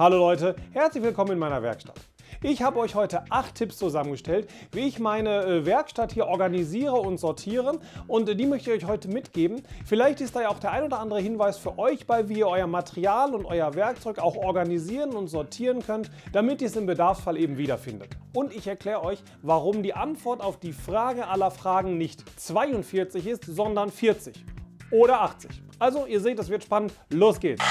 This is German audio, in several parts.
Hallo Leute, herzlich willkommen in meiner Werkstatt. Ich habe euch heute acht Tipps zusammengestellt, wie ich meine äh, Werkstatt hier organisiere und sortiere und äh, die möchte ich euch heute mitgeben. Vielleicht ist da ja auch der ein oder andere Hinweis für euch bei, wie ihr euer Material und euer Werkzeug auch organisieren und sortieren könnt, damit ihr es im Bedarfsfall eben wiederfindet. Und ich erkläre euch, warum die Antwort auf die Frage aller Fragen nicht 42 ist, sondern 40 oder 80. Also ihr seht, es wird spannend. Los geht's!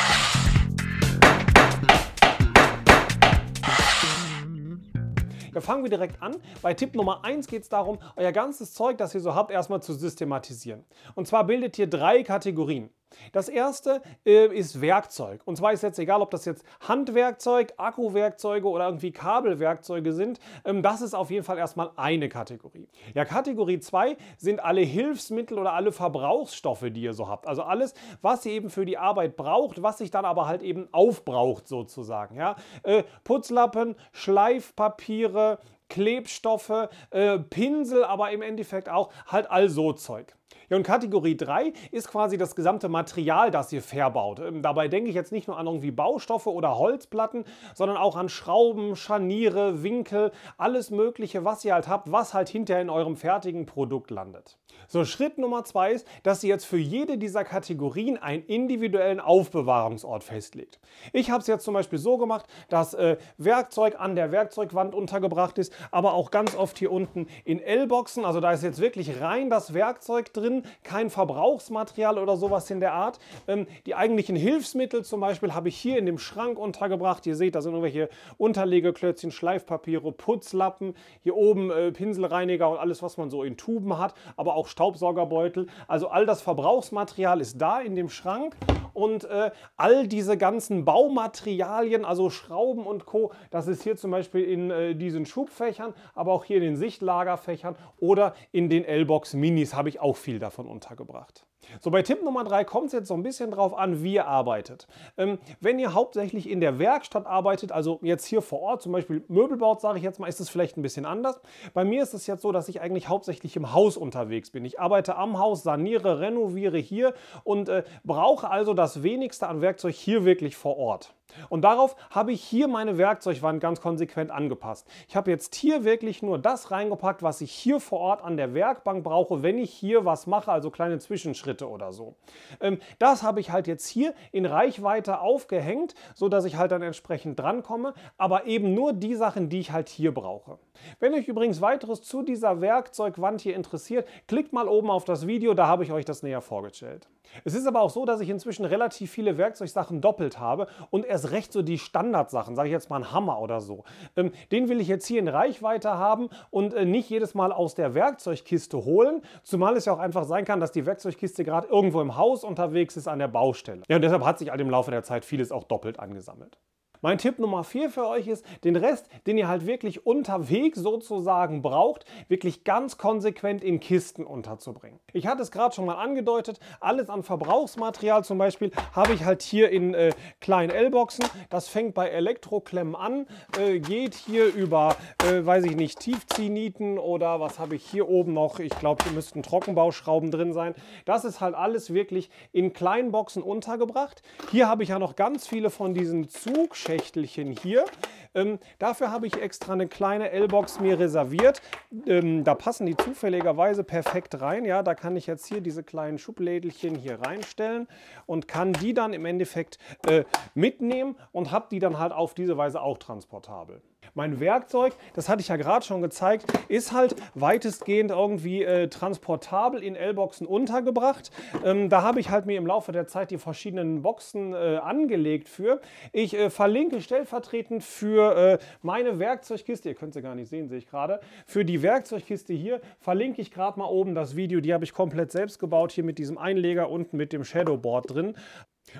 fangen wir direkt an. Bei Tipp Nummer 1 geht es darum, euer ganzes Zeug, das ihr so habt, erstmal zu systematisieren. Und zwar bildet ihr drei Kategorien. Das erste äh, ist Werkzeug. Und zwar ist jetzt egal, ob das jetzt Handwerkzeug, Akkuwerkzeuge oder irgendwie Kabelwerkzeuge sind. Ähm, das ist auf jeden Fall erstmal eine Kategorie. Ja, Kategorie 2 sind alle Hilfsmittel oder alle Verbrauchsstoffe, die ihr so habt. Also alles, was ihr eben für die Arbeit braucht, was sich dann aber halt eben aufbraucht sozusagen. Ja? Äh, Putzlappen, Schleifpapiere, Klebstoffe, äh, Pinsel, aber im Endeffekt auch halt all so Zeug. Ja, und Kategorie 3 ist quasi das gesamte Material, das ihr verbaut. Ähm, dabei denke ich jetzt nicht nur an irgendwie Baustoffe oder Holzplatten, sondern auch an Schrauben, Scharniere, Winkel, alles Mögliche, was ihr halt habt, was halt hinterher in eurem fertigen Produkt landet. So, Schritt Nummer 2 ist, dass ihr jetzt für jede dieser Kategorien einen individuellen Aufbewahrungsort festlegt. Ich habe es jetzt zum Beispiel so gemacht, dass äh, Werkzeug an der Werkzeugwand untergebracht ist, aber auch ganz oft hier unten in L-Boxen. Also da ist jetzt wirklich rein das Werkzeug drin kein Verbrauchsmaterial oder sowas in der Art. Ähm, die eigentlichen Hilfsmittel zum Beispiel habe ich hier in dem Schrank untergebracht. Ihr seht, da sind irgendwelche Unterlegeklötzchen, Schleifpapiere, Putzlappen, hier oben äh, Pinselreiniger und alles, was man so in Tuben hat, aber auch Staubsaugerbeutel. Also all das Verbrauchsmaterial ist da in dem Schrank und äh, all diese ganzen Baumaterialien, also Schrauben und Co., das ist hier zum Beispiel in äh, diesen Schubfächern, aber auch hier in den Sichtlagerfächern oder in den L-Box Minis habe ich auch viel davon untergebracht. So, bei Tipp Nummer 3 kommt es jetzt so ein bisschen drauf an, wie ihr arbeitet. Ähm, wenn ihr hauptsächlich in der Werkstatt arbeitet, also jetzt hier vor Ort zum Beispiel Möbel baut, sage ich jetzt mal, ist es vielleicht ein bisschen anders. Bei mir ist es jetzt so, dass ich eigentlich hauptsächlich im Haus unterwegs bin. Ich arbeite am Haus, saniere, renoviere hier und äh, brauche also das wenigste an Werkzeug hier wirklich vor Ort. Und darauf habe ich hier meine Werkzeugwand ganz konsequent angepasst. Ich habe jetzt hier wirklich nur das reingepackt, was ich hier vor Ort an der Werkbank brauche, wenn ich hier was mache, also kleine Zwischenschritte oder so. Ähm, das habe ich halt jetzt hier in Reichweite aufgehängt, sodass ich halt dann entsprechend drankomme, aber eben nur die Sachen, die ich halt hier brauche. Wenn euch übrigens weiteres zu dieser Werkzeugwand hier interessiert, klickt mal oben auf das Video, da habe ich euch das näher vorgestellt. Es ist aber auch so, dass ich inzwischen relativ viele Werkzeugsachen doppelt habe und erst recht so die Standardsachen, sage ich jetzt mal einen Hammer oder so. Ähm, den will ich jetzt hier in Reichweite haben und äh, nicht jedes Mal aus der Werkzeugkiste holen, zumal es ja auch einfach sein kann, dass die Werkzeugkiste gerade irgendwo im Haus unterwegs ist an der Baustelle. Ja, und deshalb hat sich all im Laufe der Zeit vieles auch doppelt angesammelt. Mein Tipp Nummer 4 für euch ist, den Rest, den ihr halt wirklich unterwegs sozusagen braucht, wirklich ganz konsequent in Kisten unterzubringen. Ich hatte es gerade schon mal angedeutet, alles an Verbrauchsmaterial zum Beispiel habe ich halt hier in äh, kleinen L-Boxen. Das fängt bei Elektroklemmen an, äh, geht hier über, äh, weiß ich nicht, Tiefziehnieten oder was habe ich hier oben noch? Ich glaube, hier müssten Trockenbauschrauben drin sein. Das ist halt alles wirklich in kleinen Boxen untergebracht. Hier habe ich ja noch ganz viele von diesen Zugschrauben Schächtelchen hier. Ähm, dafür habe ich extra eine kleine L-Box mir reserviert. Ähm, da passen die zufälligerweise perfekt rein. Ja, da kann ich jetzt hier diese kleinen Schublädelchen hier reinstellen und kann die dann im Endeffekt äh, mitnehmen und habe die dann halt auf diese Weise auch transportabel. Mein Werkzeug, das hatte ich ja gerade schon gezeigt, ist halt weitestgehend irgendwie äh, transportabel in L-Boxen untergebracht. Ähm, da habe ich halt mir im Laufe der Zeit die verschiedenen Boxen äh, angelegt für. Ich äh, verlinke stellvertretend für äh, meine Werkzeugkiste, ihr könnt sie gar nicht sehen, sehe ich gerade, für die Werkzeugkiste hier verlinke ich gerade mal oben das Video, die habe ich komplett selbst gebaut, hier mit diesem Einleger unten mit dem Shadowboard drin.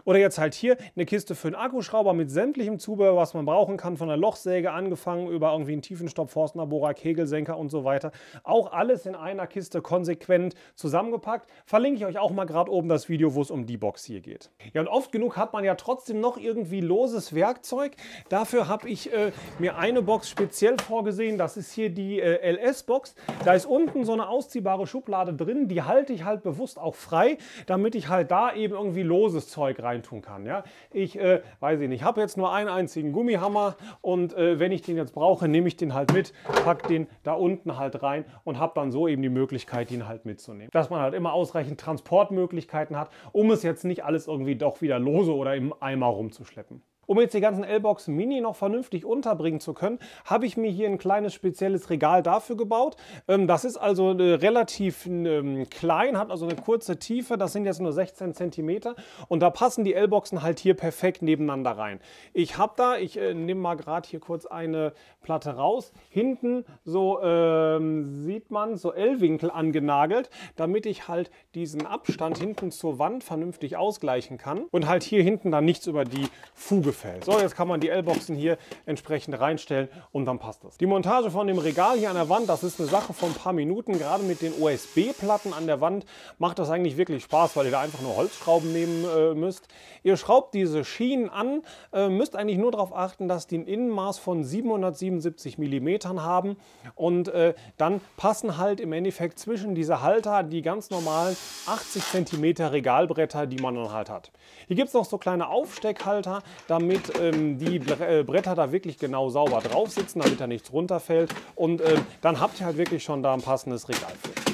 Oder jetzt halt hier eine Kiste für einen Akkuschrauber mit sämtlichem Zubehör, was man brauchen kann, von der Lochsäge angefangen über irgendwie einen Tiefenstopp, Forstner, Kegelsenker und so weiter. Auch alles in einer Kiste konsequent zusammengepackt. Verlinke ich euch auch mal gerade oben das Video, wo es um die Box hier geht. Ja und oft genug hat man ja trotzdem noch irgendwie loses Werkzeug. Dafür habe ich äh, mir eine Box speziell vorgesehen. Das ist hier die äh, LS-Box. Da ist unten so eine ausziehbare Schublade drin. Die halte ich halt bewusst auch frei, damit ich halt da eben irgendwie loses Zeug reintun kann. Ja? Ich äh, weiß ich habe jetzt nur einen einzigen Gummihammer und äh, wenn ich den jetzt brauche, nehme ich den halt mit, packe den da unten halt rein und habe dann so eben die Möglichkeit, ihn halt mitzunehmen. Dass man halt immer ausreichend Transportmöglichkeiten hat, um es jetzt nicht alles irgendwie doch wieder lose oder im Eimer rumzuschleppen. Um jetzt die ganzen L-Box Mini noch vernünftig unterbringen zu können, habe ich mir hier ein kleines spezielles Regal dafür gebaut. Ähm, das ist also äh, relativ ähm, klein, hat also eine kurze Tiefe, das sind jetzt nur 16 cm und da passen die L-Boxen halt hier perfekt nebeneinander rein. Ich habe da, ich äh, nehme mal gerade hier kurz eine Platte raus, hinten so ähm, sieht man so L-Winkel angenagelt, damit ich halt diesen Abstand hinten zur Wand vernünftig ausgleichen kann und halt hier hinten dann nichts über die Fuge gefällt. So, jetzt kann man die L-Boxen hier entsprechend reinstellen und dann passt das. Die Montage von dem Regal hier an der Wand, das ist eine Sache von ein paar Minuten. Gerade mit den USB-Platten an der Wand macht das eigentlich wirklich Spaß, weil ihr da einfach nur Holzschrauben nehmen äh, müsst. Ihr schraubt diese Schienen an, äh, müsst eigentlich nur darauf achten, dass die ein Innenmaß von 777 mm haben und äh, dann passen halt im Endeffekt zwischen diese Halter die ganz normalen 80 cm Regalbretter, die man dann halt hat. Hier gibt es noch so kleine Aufsteckhalter, damit damit ähm, die äh, Bretter da wirklich genau sauber drauf sitzen, damit da nichts runterfällt. Und ähm, dann habt ihr halt wirklich schon da ein passendes Regal für.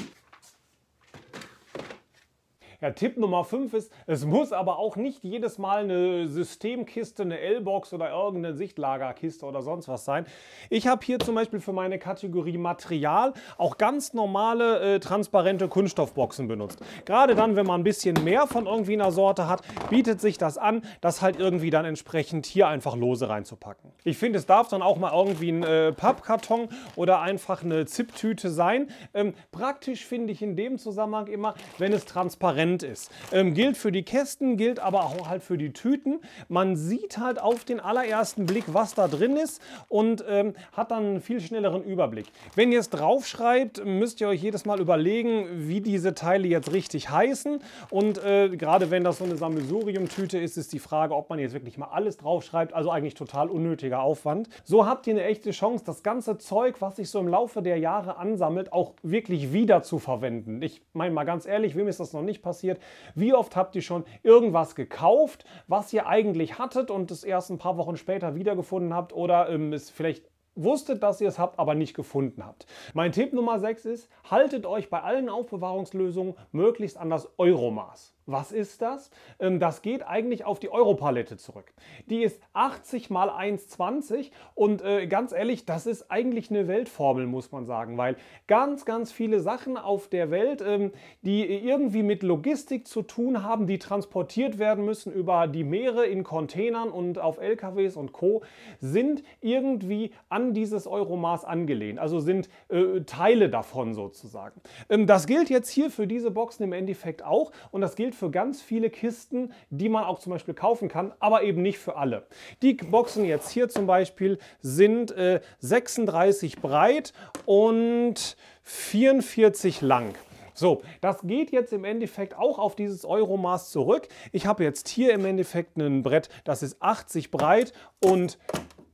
Ja, Tipp Nummer 5 ist, es muss aber auch nicht jedes Mal eine Systemkiste, eine L-Box oder irgendeine Sichtlagerkiste oder sonst was sein. Ich habe hier zum Beispiel für meine Kategorie Material auch ganz normale äh, transparente Kunststoffboxen benutzt. Gerade dann, wenn man ein bisschen mehr von irgendwie einer Sorte hat, bietet sich das an, das halt irgendwie dann entsprechend hier einfach lose reinzupacken. Ich finde, es darf dann auch mal irgendwie ein äh, Pappkarton oder einfach eine Zipptüte sein. Ähm, praktisch finde ich in dem Zusammenhang immer, wenn es transparent Hand ist. Ähm, gilt für die Kästen, gilt aber auch halt für die Tüten. Man sieht halt auf den allerersten Blick, was da drin ist und ähm, hat dann einen viel schnelleren Überblick. Wenn ihr es draufschreibt, müsst ihr euch jedes Mal überlegen, wie diese Teile jetzt richtig heißen. Und äh, gerade wenn das so eine Sammelsurium-Tüte ist, ist die Frage, ob man jetzt wirklich mal alles draufschreibt. Also eigentlich total unnötiger Aufwand. So habt ihr eine echte Chance, das ganze Zeug, was sich so im Laufe der Jahre ansammelt, auch wirklich wieder zu verwenden. Ich meine mal ganz ehrlich, wem ist das noch nicht passiert? passiert. Wie oft habt ihr schon irgendwas gekauft, was ihr eigentlich hattet und es erst ein paar Wochen später wiedergefunden habt oder ähm, es vielleicht wusstet, dass ihr es habt, aber nicht gefunden habt. Mein Tipp Nummer 6 ist, haltet euch bei allen Aufbewahrungslösungen möglichst an das Euromaß. Was ist das? Ähm, das geht eigentlich auf die Europalette zurück. Die ist 80 mal 1,20 und äh, ganz ehrlich, das ist eigentlich eine Weltformel, muss man sagen, weil ganz, ganz viele Sachen auf der Welt, ähm, die irgendwie mit Logistik zu tun haben, die transportiert werden müssen über die Meere in Containern und auf LKWs und Co, sind irgendwie an dieses Euromaß angelehnt, also sind äh, Teile davon sozusagen. Ähm, das gilt jetzt hier für diese Boxen im Endeffekt auch und das gilt für ganz viele Kisten, die man auch zum Beispiel kaufen kann, aber eben nicht für alle. Die Boxen jetzt hier zum Beispiel sind äh, 36 breit und 44 lang. So, das geht jetzt im Endeffekt auch auf dieses Euromaß zurück. Ich habe jetzt hier im Endeffekt ein Brett, das ist 80 breit und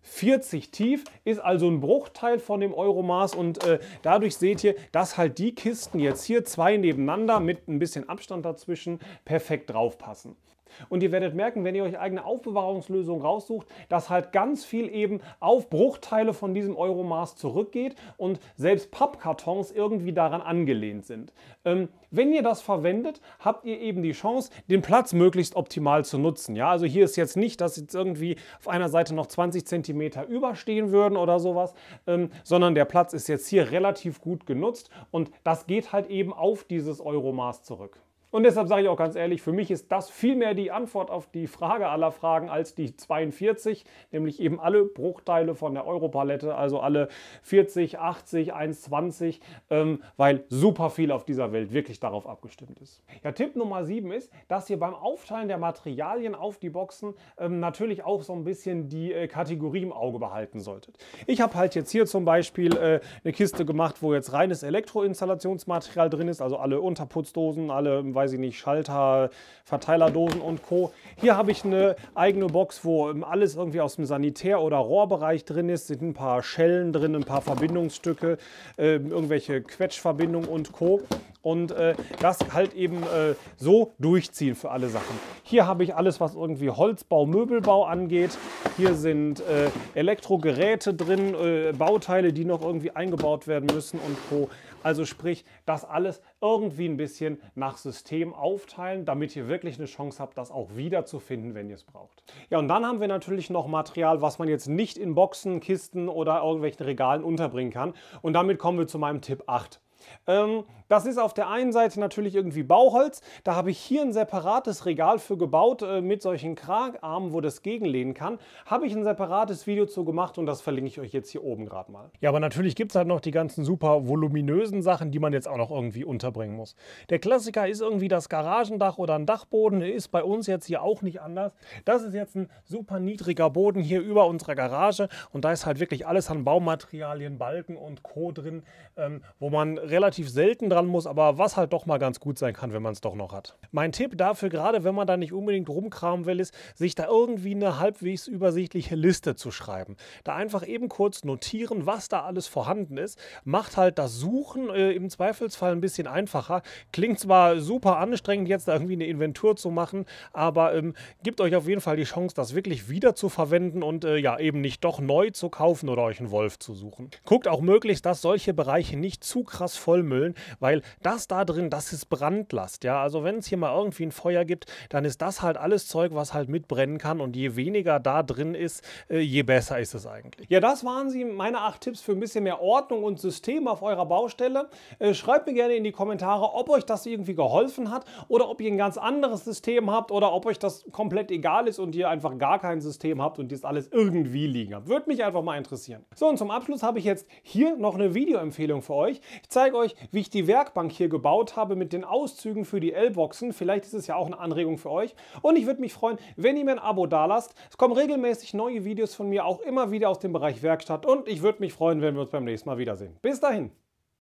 40 tief, ist also ein Bruchteil von dem Euromaß und äh, dadurch seht ihr, dass halt die Kisten jetzt hier zwei nebeneinander mit ein bisschen Abstand dazwischen perfekt draufpassen. Und ihr werdet merken, wenn ihr euch eigene Aufbewahrungslösung raussucht, dass halt ganz viel eben auf Bruchteile von diesem Euromaß zurückgeht und selbst Pappkartons irgendwie daran angelehnt sind. Ähm, wenn ihr das verwendet, habt ihr eben die Chance, den Platz möglichst optimal zu nutzen. Ja, also hier ist jetzt nicht, dass jetzt irgendwie auf einer Seite noch 20 cm Zentimeter überstehen würden oder sowas, ähm, sondern der Platz ist jetzt hier relativ gut genutzt und das geht halt eben auf dieses Euromaß zurück. Und deshalb sage ich auch ganz ehrlich, für mich ist das vielmehr die Antwort auf die Frage aller Fragen als die 42, nämlich eben alle Bruchteile von der Europalette, also alle 40, 80, 1,20, ähm, weil super viel auf dieser Welt wirklich darauf abgestimmt ist. Ja, Tipp Nummer 7 ist, dass ihr beim Aufteilen der Materialien auf die Boxen ähm, natürlich auch so ein bisschen die äh, Kategorie im Auge behalten solltet. Ich habe halt jetzt hier zum Beispiel äh, eine Kiste gemacht, wo jetzt reines Elektroinstallationsmaterial drin ist, also alle Unterputzdosen, alle weiß ich nicht, Schalter, Verteilerdosen und Co. Hier habe ich eine eigene Box, wo alles irgendwie aus dem Sanitär- oder Rohrbereich drin ist. Sind ein paar Schellen drin, ein paar Verbindungsstücke, äh, irgendwelche Quetschverbindungen und Co. Und äh, das halt eben äh, so durchziehen für alle Sachen. Hier habe ich alles, was irgendwie Holzbau, Möbelbau angeht. Hier sind äh, Elektrogeräte drin, äh, Bauteile, die noch irgendwie eingebaut werden müssen und Co. Also sprich, das alles irgendwie ein bisschen nach System aufteilen, damit ihr wirklich eine Chance habt, das auch wiederzufinden, wenn ihr es braucht. Ja, und dann haben wir natürlich noch Material, was man jetzt nicht in Boxen, Kisten oder irgendwelchen Regalen unterbringen kann. Und damit kommen wir zu meinem Tipp 8. Ähm, das ist auf der einen Seite natürlich irgendwie Bauholz. Da habe ich hier ein separates Regal für gebaut äh, mit solchen Kragarmen, wo das gegenlehnen kann. Habe ich ein separates Video zu gemacht und das verlinke ich euch jetzt hier oben gerade mal. Ja, aber natürlich gibt es halt noch die ganzen super voluminösen Sachen, die man jetzt auch noch irgendwie unterbringen muss. Der Klassiker ist irgendwie das Garagendach oder ein Dachboden. Ist bei uns jetzt hier auch nicht anders. Das ist jetzt ein super niedriger Boden hier über unserer Garage und da ist halt wirklich alles an Baumaterialien, Balken und Co. drin, ähm, wo man relativ selten dran muss, aber was halt doch mal ganz gut sein kann, wenn man es doch noch hat. Mein Tipp dafür, gerade wenn man da nicht unbedingt rumkramen will, ist, sich da irgendwie eine halbwegs übersichtliche Liste zu schreiben. Da einfach eben kurz notieren, was da alles vorhanden ist. Macht halt das Suchen äh, im Zweifelsfall ein bisschen einfacher. Klingt zwar super anstrengend, jetzt da irgendwie eine Inventur zu machen, aber ähm, gibt euch auf jeden Fall die Chance, das wirklich wieder zu verwenden und äh, ja, eben nicht doch neu zu kaufen oder euch einen Wolf zu suchen. Guckt auch möglichst, dass solche Bereiche nicht zu krass vollmüllen, weil das da drin, das ist Brandlast. Ja, also wenn es hier mal irgendwie ein Feuer gibt, dann ist das halt alles Zeug, was halt mitbrennen kann. Und je weniger da drin ist, äh, je besser ist es eigentlich. Ja, das waren sie meine acht Tipps für ein bisschen mehr Ordnung und System auf eurer Baustelle. Äh, schreibt mir gerne in die Kommentare, ob euch das irgendwie geholfen hat oder ob ihr ein ganz anderes System habt oder ob euch das komplett egal ist und ihr einfach gar kein System habt und jetzt alles irgendwie liegen habt. Würde mich einfach mal interessieren. So, und zum Abschluss habe ich jetzt hier noch eine Videoempfehlung für euch. Ich zeige zeige euch, wie ich die Werkbank hier gebaut habe mit den Auszügen für die L-Boxen. Vielleicht ist es ja auch eine Anregung für euch. Und ich würde mich freuen, wenn ihr mir ein Abo dalasst. Es kommen regelmäßig neue Videos von mir, auch immer wieder aus dem Bereich Werkstatt. Und ich würde mich freuen, wenn wir uns beim nächsten Mal wiedersehen. Bis dahin!